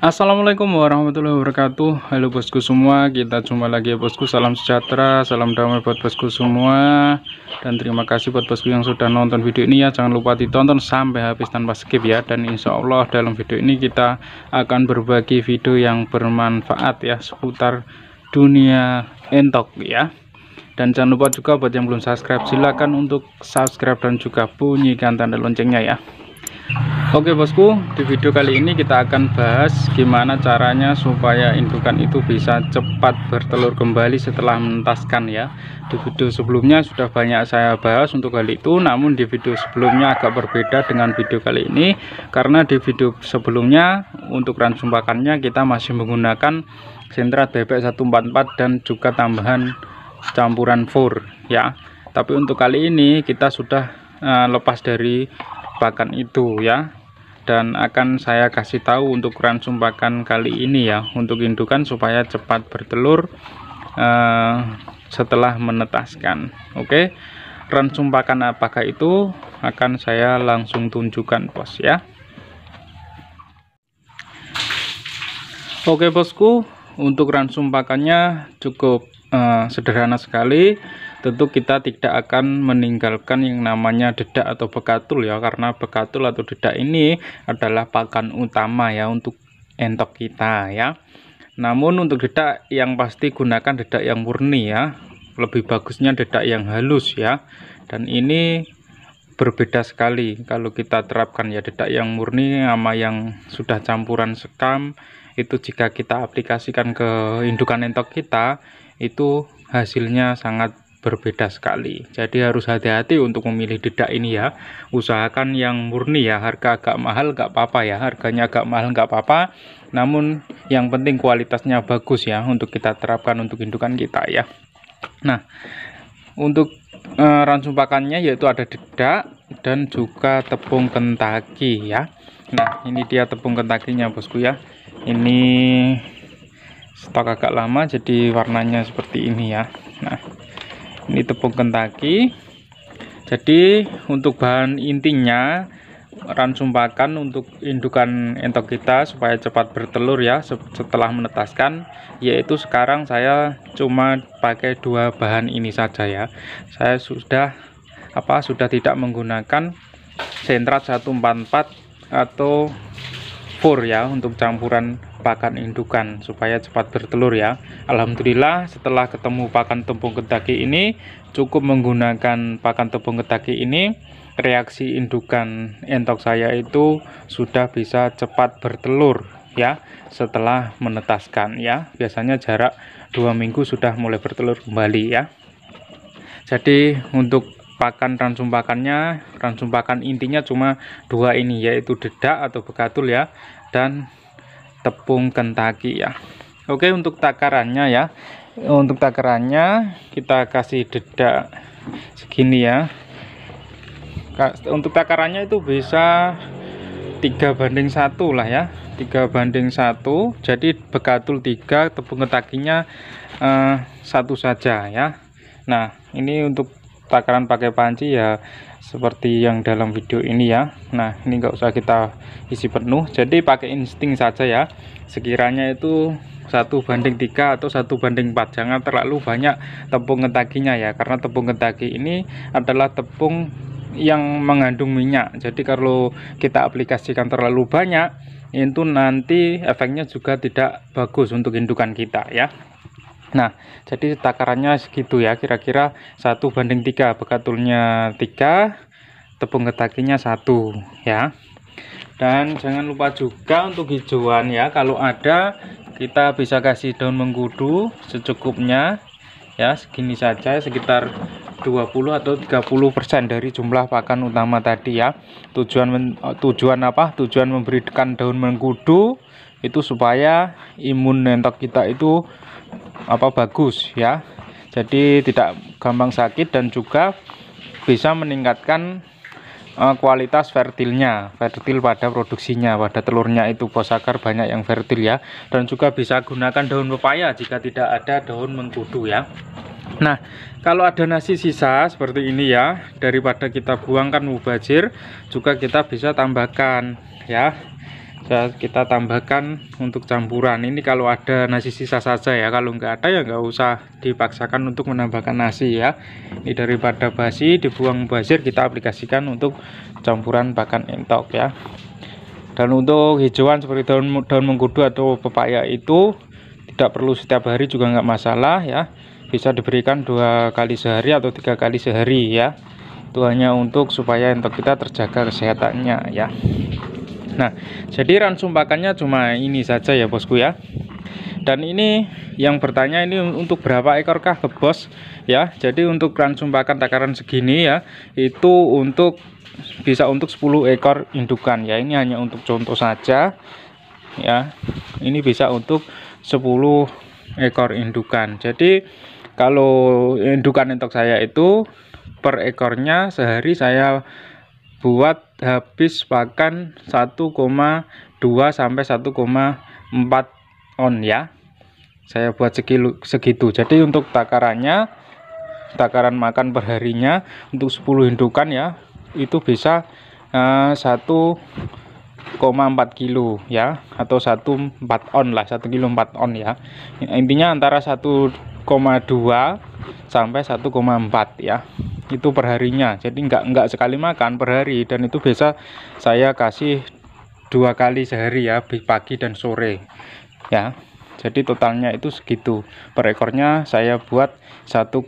Assalamualaikum warahmatullahi wabarakatuh Halo bosku semua Kita jumpa lagi ya bosku Salam sejahtera Salam damai buat bosku semua Dan terima kasih buat bosku yang sudah nonton video ini ya Jangan lupa ditonton sampai habis tanpa skip ya Dan insya Allah dalam video ini kita akan berbagi video yang bermanfaat ya Seputar dunia entok ya dan jangan lupa juga buat yang belum subscribe silahkan untuk subscribe dan juga bunyikan tanda loncengnya ya Oke bosku, di video kali ini kita akan bahas gimana caranya supaya indukan itu bisa cepat bertelur kembali setelah mentaskan ya. Di video sebelumnya sudah banyak saya bahas untuk hal itu, namun di video sebelumnya agak berbeda dengan video kali ini karena di video sebelumnya untuk ransum pakannya kita masih menggunakan sentra bebek 144 dan juga tambahan campuran fur ya. Tapi untuk kali ini kita sudah eh, lepas dari pakan itu ya dan akan saya kasih tahu untuk ukuran sumpakan kali ini ya untuk indukan supaya cepat bertelur eh, setelah menetaskan oke ukuran sumpakan apakah itu akan saya langsung tunjukkan bos ya oke bosku untuk ransum pakannya cukup eh, sederhana sekali tentu kita tidak akan meninggalkan yang namanya dedak atau bekatul ya karena bekatul atau dedak ini adalah pakan utama ya untuk entok kita ya namun untuk dedak yang pasti gunakan dedak yang murni ya lebih bagusnya dedak yang halus ya dan ini berbeda sekali kalau kita terapkan ya dedak yang murni sama yang sudah campuran sekam itu jika kita aplikasikan ke indukan entok kita itu hasilnya sangat berbeda sekali. Jadi harus hati-hati untuk memilih dedak ini ya. Usahakan yang murni ya, harga agak mahal nggak apa-apa ya, harganya agak mahal nggak apa-apa. Namun yang penting kualitasnya bagus ya untuk kita terapkan untuk indukan kita ya. Nah, untuk e, eh, ransum pakannya yaitu ada dedak dan juga tepung kentaki ya. Nah, ini dia tepung kentakinya bosku ya. Ini stok agak lama jadi warnanya seperti ini ya. Nah, ini tepung Kentaki. jadi untuk bahan intinya ransum pakan untuk indukan entok kita supaya cepat bertelur ya setelah menetaskan yaitu sekarang saya cuma pakai dua bahan ini saja ya saya sudah apa sudah tidak menggunakan sentrat 144 atau fur ya untuk campuran pakan indukan supaya cepat bertelur ya Alhamdulillah setelah ketemu pakan tepung ketaki ini cukup menggunakan pakan tepung ketaki ini reaksi indukan entok saya itu sudah bisa cepat bertelur ya setelah menetaskan ya biasanya jarak dua minggu sudah mulai bertelur kembali ya jadi untuk pakan ransum pakannya ransum pakan intinya cuma dua ini yaitu dedak atau bekatul ya dan tepung kentaki ya Oke untuk takarannya ya untuk takarannya kita kasih dedak segini ya untuk takarannya itu bisa 3 banding satu lah ya 3 banding satu jadi bekatul 3 tepung ketakinya eh, satu saja ya Nah ini untuk takaran pakai panci ya seperti yang dalam video ini ya nah ini nggak usah kita isi penuh jadi pakai insting saja ya sekiranya itu satu banding tiga atau satu banding 4 jangan terlalu banyak tepung ketakinya ya karena tepung kentaki ini adalah tepung yang mengandung minyak jadi kalau kita aplikasikan terlalu banyak itu nanti efeknya juga tidak bagus untuk indukan kita ya Nah, jadi takarannya segitu ya, kira-kira satu banding tiga bekatulnya tiga tepung ketakinya satu ya. Dan jangan lupa juga untuk hijauan ya, kalau ada kita bisa kasih daun mengkudu secukupnya ya, segini saja sekitar 20 atau 30% dari jumlah pakan utama tadi ya. Tujuan eh, tujuan apa? Tujuan memberikan daun mengkudu itu supaya imun nentok kita itu apa bagus ya jadi tidak gampang sakit dan juga bisa meningkatkan uh, kualitas fertilnya fertil pada produksinya pada telurnya itu bos akar banyak yang fertil ya dan juga bisa gunakan daun pepaya jika tidak ada daun mengkudu ya Nah, kalau ada nasi sisa seperti ini ya, daripada kita buangkan kan mubazir, juga kita bisa tambahkan ya ya kita tambahkan untuk campuran ini kalau ada nasi sisa saja ya kalau nggak ada ya nggak usah dipaksakan untuk menambahkan nasi ya ini daripada basi dibuang basir kita aplikasikan untuk campuran pakan entok ya dan untuk hijauan seperti daun, daun mengkudu atau pepaya itu tidak perlu setiap hari juga nggak masalah ya bisa diberikan dua kali sehari atau tiga kali sehari ya itu hanya untuk supaya entok kita terjaga kesehatannya ya Nah, jadi ransum pakannya cuma ini saja ya bosku ya. Dan ini yang bertanya ini untuk berapa ekor kah ke bos ya. Jadi untuk ransum pakan takaran segini ya, itu untuk bisa untuk 10 ekor indukan ya. Ini hanya untuk contoh saja ya. Ini bisa untuk 10 ekor indukan. Jadi kalau indukan untuk saya itu per ekornya sehari saya buat habis pakan 1,2 sampai 1,4 on ya saya buat segitu, segitu jadi untuk takarannya takaran makan perharinya untuk 10 indukan ya itu bisa uh, eh, 1,4 kilo ya atau 1,4 on lah 1 kilo 4 on ya intinya antara 1,2 sampai 1,4 ya itu perharinya jadi nggak nggak sekali makan per hari dan itu biasa saya kasih dua kali sehari ya pagi dan sore ya jadi totalnya itu segitu per ekornya saya buat 1,2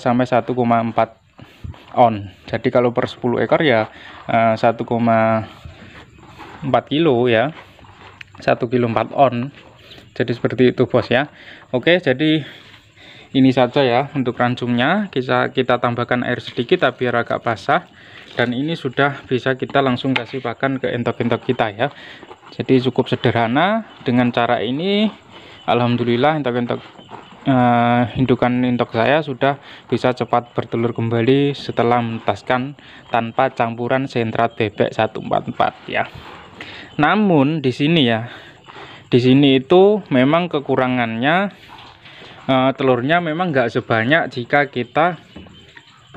sampai 1,4 on jadi kalau per 10 ekor ya 1,4 eh, kilo ya 1 kilo 4 on jadi seperti itu bos ya Oke jadi ini saja ya untuk rancumnya kita, kita tambahkan air sedikit biar agak basah dan ini sudah bisa kita langsung kasih pakan ke entok-entok kita ya jadi cukup sederhana dengan cara ini Alhamdulillah entok-entok uh, indukan entok saya sudah bisa cepat bertelur kembali setelah mentaskan tanpa campuran sentra bebek 144 ya. Namun di sini ya, di sini itu memang kekurangannya uh, telurnya memang nggak sebanyak jika kita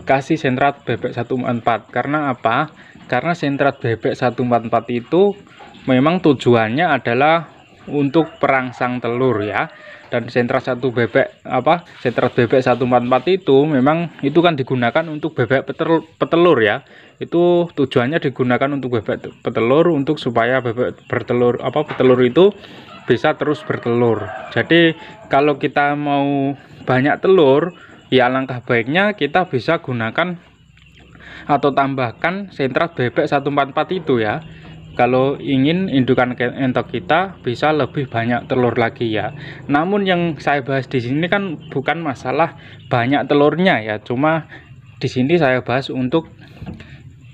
kasih sentrat bebek 144 karena apa? karena sentrat bebek 144 itu memang tujuannya adalah untuk perangsang telur ya dan sentra satu bebek apa sentra bebek 144 itu memang itu kan digunakan untuk bebek petel petelur ya itu tujuannya digunakan untuk bebek petelur untuk supaya bebek bertelur apa petelur itu bisa terus bertelur jadi kalau kita mau banyak telur ya langkah baiknya kita bisa gunakan atau tambahkan sentra bebek 144 itu ya kalau ingin indukan entok kita bisa lebih banyak telur lagi ya namun yang saya bahas di sini kan bukan masalah banyak telurnya ya cuma di sini saya bahas untuk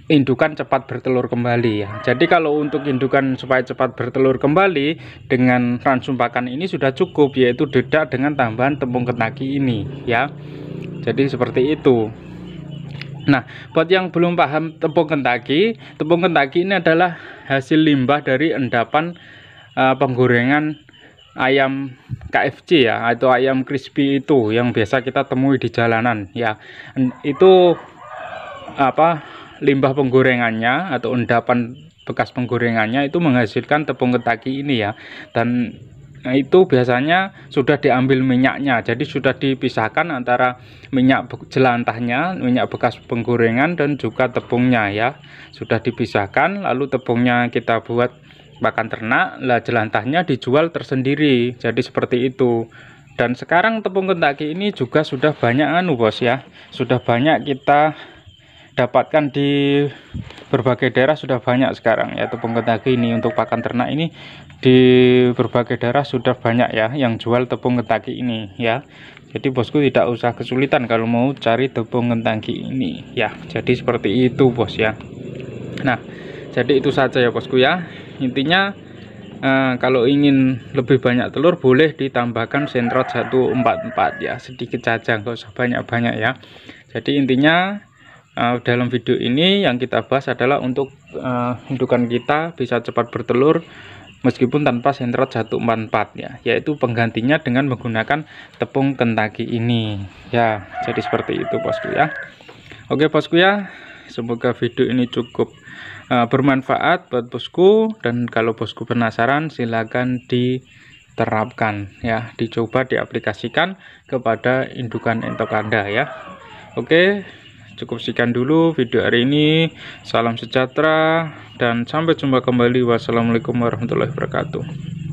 indukan cepat bertelur kembali ya. Jadi kalau untuk indukan supaya cepat bertelur kembali dengan ransum pakan ini sudah cukup yaitu dedak dengan tambahan tepung ketaki ini ya. Jadi seperti itu. Nah, buat yang belum paham tepung kentaki, tepung kentaki ini adalah hasil limbah dari endapan uh, penggorengan ayam KFC ya, atau ayam crispy itu yang biasa kita temui di jalanan ya. Itu apa limbah penggorengannya atau endapan bekas penggorengannya itu menghasilkan tepung kentaki ini ya. Dan Nah, itu biasanya sudah diambil minyaknya jadi sudah dipisahkan antara minyak jelantahnya minyak bekas penggorengan dan juga tepungnya ya sudah dipisahkan lalu tepungnya kita buat pakan ternak lah jelantahnya dijual tersendiri jadi seperti itu dan sekarang tepung kentaki ini juga sudah banyak anu bos ya sudah banyak kita dapatkan di berbagai daerah sudah banyak sekarang ya tepung kentaki ini untuk pakan ternak ini di berbagai daerah sudah banyak ya yang jual tepung kentaki ini ya jadi bosku tidak usah kesulitan kalau mau cari tepung kentaki ini ya jadi seperti itu bos ya nah jadi itu saja ya bosku ya intinya eh, kalau ingin lebih banyak telur boleh ditambahkan sentrot 144 ya sedikit saja nggak usah banyak-banyak ya jadi intinya uh, dalam video ini yang kita bahas adalah untuk uh, indukan kita bisa cepat bertelur meskipun tanpa sentrot 144 ya yaitu penggantinya dengan menggunakan tepung kentaki ini ya jadi seperti itu bosku ya oke bosku ya semoga video ini cukup uh, bermanfaat buat bosku dan kalau bosku penasaran silahkan diterapkan ya dicoba diaplikasikan kepada indukan entok anda ya oke Cukup sekian dulu video hari ini. Salam sejahtera dan sampai jumpa kembali. Wassalamualaikum warahmatullahi wabarakatuh.